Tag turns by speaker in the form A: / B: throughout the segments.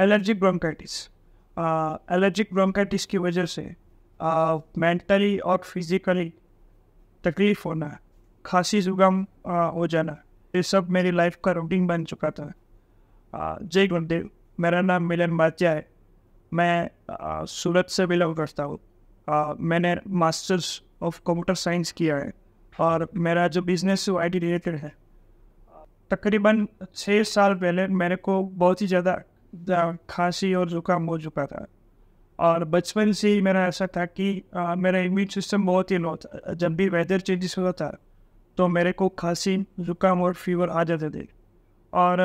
A: allergic bronchitis allergic bronchitis की वजह से मेंटली और फिजिकली तकलीफ़ होना खांसी जुकाम हो जाना ये सब मेरी लाइफ का रूटीन बन चुका था जय गुरुदेव मेरा नाम मिलन बात्या है मैं सूरत से बिलोंग करता हूँ मैंने मास्टर्स ऑफ कंप्यूटर साइंस किया है और मेरा जो बिज़नेस है वो आई टी रिलेटेड है तकरीबन छः साल पहले मेरे को बहुत ही ज़्यादा खांसी और ज़ुकाम हो चुका था और बचपन से ही मेरा ऐसा था कि आ, मेरा इम्यून सिस्टम बहुत ही लो था जब भी वेदर चेंजेस होता था तो मेरे को खांसी ज़ुकाम और फीवर आ जाते थे और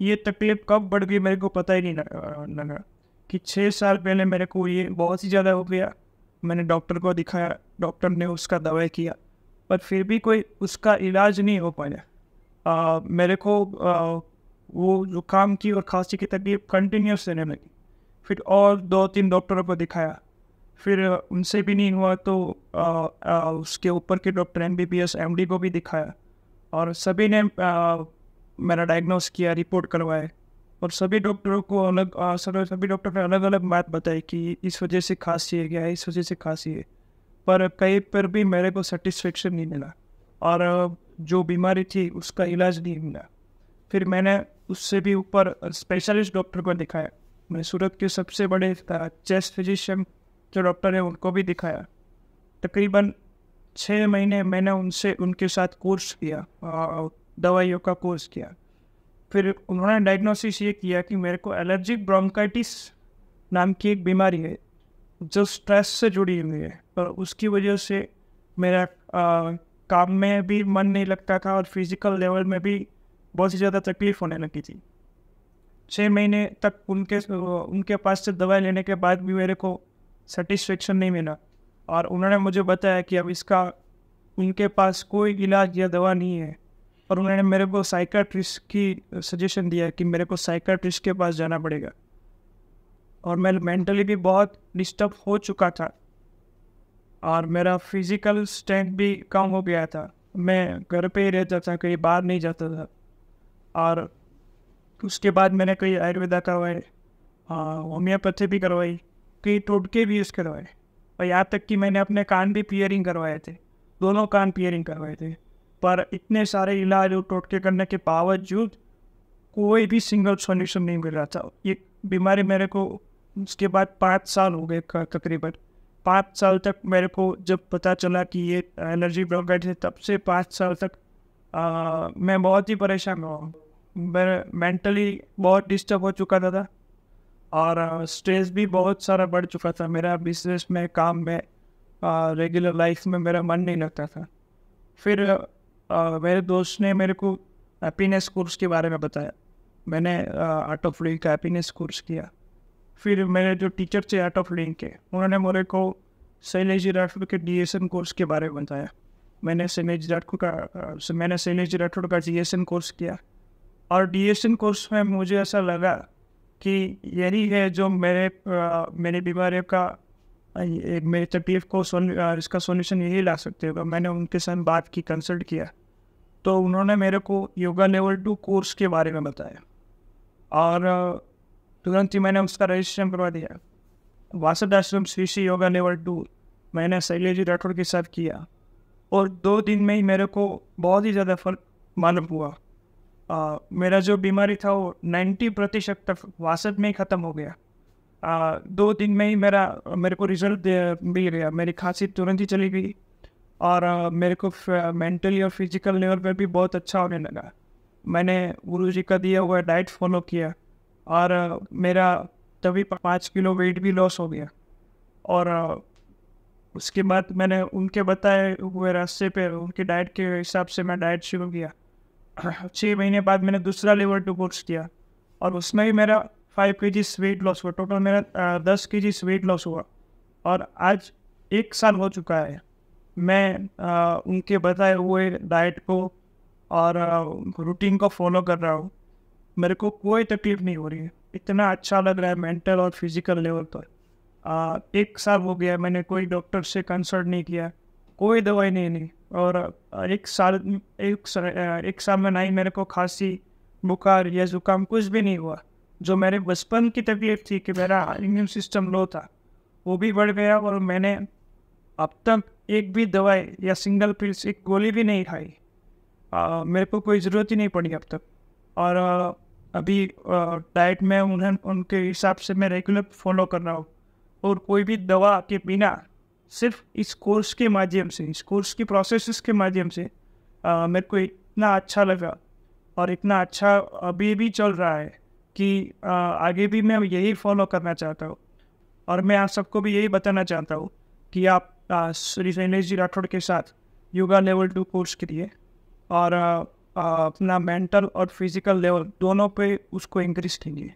A: ये तकलीफ़ कब बढ़ गई मेरे को पता ही नहीं लगा कि छः साल पहले मेरे को ये बहुत ही ज़्यादा हो गया मैंने डॉक्टर को दिखाया डॉक्टर ने उसका दवाई किया पर फिर भी कोई उसका इलाज नहीं हो पाया मेरे को आ, वो जो काम की और खांसी की तकलीफ कंटिन्यूस रहने लगी फिर और दो तीन डॉक्टरों को दिखाया फिर उनसे भी नहीं हुआ तो आ, आ, उसके ऊपर के doctor M B B S M D को भी दिखाया और सभी ने आ, मेरा डायग्नोस किया रिपोर्ट करवाए और सभी डॉक्टरों को अलग सर सभी डॉक्टर ने अलग अलग बात बताई कि इस वजह से खांसी है क्या इस वजह से खांसी है पर कहीं पर भी मेरे को सेटिस्फेक्शन नहीं मिला और जो बीमारी थी उसका इलाज नहीं मिला फिर मैंने उससे भी ऊपर स्पेशलिस्ट डॉक्टर को दिखाया मैंने सूरत के सबसे बड़े चेस्ट फिजिशियन जो डॉक्टर हैं उनको भी दिखाया तकरीबन छः महीने मैंने उनसे उनके साथ कोर्स किया दवाइयों का कोर्स किया फिर उन्होंने डायग्नोसिस ये किया कि मेरे को एलर्जिक ब्रोंकाइटिस नाम की एक बीमारी है जो स्ट्रेस से जुड़ी हुई है और उसकी वजह से मेरा आ, काम में भी मन नहीं लगता था और फिज़िकल लेवल में भी बहुत ही ज़्यादा तकलीफ होने लगी थी छः महीने तक उनके उनके पास से दवाई लेने के बाद भी मेरे को सेटिस्फेक्शन नहीं मिला और उन्होंने मुझे बताया कि अब इसका उनके पास कोई इलाज या दवा नहीं है और उन्होंने मेरे को साइकाट्रिस्ट की सजेशन दिया कि मेरे को साइकाट्रिस्ट के पास जाना पड़ेगा और मैं मेंटली भी बहुत डिस्टर्ब हो चुका था और मेरा फिज़िकल स्ट्रेंथ भी कम हो गया था मैं घर पे ही रहता था कहीं बाहर नहीं जाता था और उसके बाद मैंने कई आयुर्वेदा करवाए होम्योपैथी भी करवाई कई टोटके भी यूज़ करवाए और यहाँ तक कि मैंने अपने कान भी पियरिंग करवाए थे दोनों कान पियरिंग करवाए थे पर इतने सारे इलाज और टोटके करने के बावजूद कोई भी सिंगल सोल्यूशन नहीं मिल रहा था ये बीमारी मेरे को उसके बाद पाँच साल हो गए तकरीबन पाँच साल तक मेरे को जब पता चला कि ये एलर्जी ब्रोंकाइटिस है तब से पाँच साल तक आ, मैं बहुत ही परेशान हुआ मैं मेंटली बहुत डिस्टर्ब हो चुका था, था और स्ट्रेस uh, भी बहुत सारा बढ़ चुका था मेरा बिजनेस में काम में रेगुलर uh, लाइफ में मेरा मन नहीं लगता था फिर आ, uh, मेरे दोस्त ने मेरे को हैप्पीनेस कोर्स के बारे में बताया मैंने आर्ट ऑफ लिविंग का हैप्पीनेस कोर्स किया फिर मेरे जो टीचर थे आर्ट ऑफ लिविंग के उन्होंने मेरे को शैलेजी राठौड़ के डी कोर्स के बारे में बताया मैंने शैलेजी राठौर का मैंने शैलेजी राठौड़ का जी कोर्स किया और डी कोर्स में मुझे ऐसा लगा कि यही है जो मेरे आ, मेरे बीमारी का एक मेरी तकलीफ को सोल इसका सोल्यूशन यही ला सकते होगा मैंने उनके साथ बात की कंसल्ट किया तो उन्होंने मेरे को योगा लेवल टू कोर्स के बारे में बताया और तुरंत ही मैंने उसका रजिस्ट्रेशन करवा दिया वासद आश्रम Shri Shri yoga level two मैंने शैले जी राठौर के साथ किया और दो दिन में ही मेरे को बहुत ही ज़्यादा फर्क मालूम हुआ आ, मेरा जो बीमारी था वो नाइन्टी प्रतिशत तक वासत में ही ख़त्म हो गया आ, दो दिन में ही मेरा मेरे को रिजल्ट मिल गया मेरी खांसी तुरंत ही चली गई और आ, मेरे को मेंटली और फिजिकल लेवल पर भी बहुत अच्छा होने लगा मैंने गुरु जी का दिया हुआ डाइट फॉलो किया और आ, मेरा तभी पाँच किलो वेट भी लॉस हो गया और आ, उसके बाद मैंने उनके बताए हुए रास्ते पे उनके डाइट के हिसाब से मैं डाइट शुरू किया छः महीने बाद मैंने दूसरा लेवल टू कोर्स किया और उसमें भी मेरा five K G weight loss हुआ टोटल मेरा दस के जी वेट लॉस हुआ और आज एक साल हो चुका है मैं आ, उनके बताए हुए डाइट को और रूटीन को फॉलो कर रहा हूँ मेरे को कोई तकलीफ नहीं हो रही है इतना अच्छा लग रहा है मेंटल और फिजिकल लेवल पर एक साल हो गया मैंने कोई डॉक्टर से कंसल्ट नहीं किया कोई दवाई नहीं ली और एक साल एक एक साल में ना ही मेरे को खांसी बुखार या ज़ुकाम कुछ भी नहीं हुआ जो मेरे बचपन की तबीयत थी कि मेरा इम्यून सिस्टम लो था वो भी बढ़ गया और मैंने अब तक एक भी दवाई या सिंगल पिल्स एक गोली भी नहीं खाई मेरे को कोई ज़रूरत ही नहीं पड़ी अब तक और आ, अभी डाइट में उन्हें उनके हिसाब से मैं रेगुलर फॉलो कर रहा हूँ और कोई भी दवा के बिना सिर्फ इस कोर्स के माध्यम से इस कोर्स की प्रोसेस के माध्यम से आ, मेरे को इतना अच्छा लगा और इतना अच्छा अभी भी चल रहा है कि आ, आगे भी मैं यही फॉलो करना चाहता हूँ और मैं आप सबको भी यही बताना चाहता हूँ कि आप श्री शैलेश जी राठौड़ के साथ योगा लेवल टू कोर्स के लिए और आ, अपना मेंटल और फिज़िकल लेवल दोनों पे उसको इंक्रीज कीजिए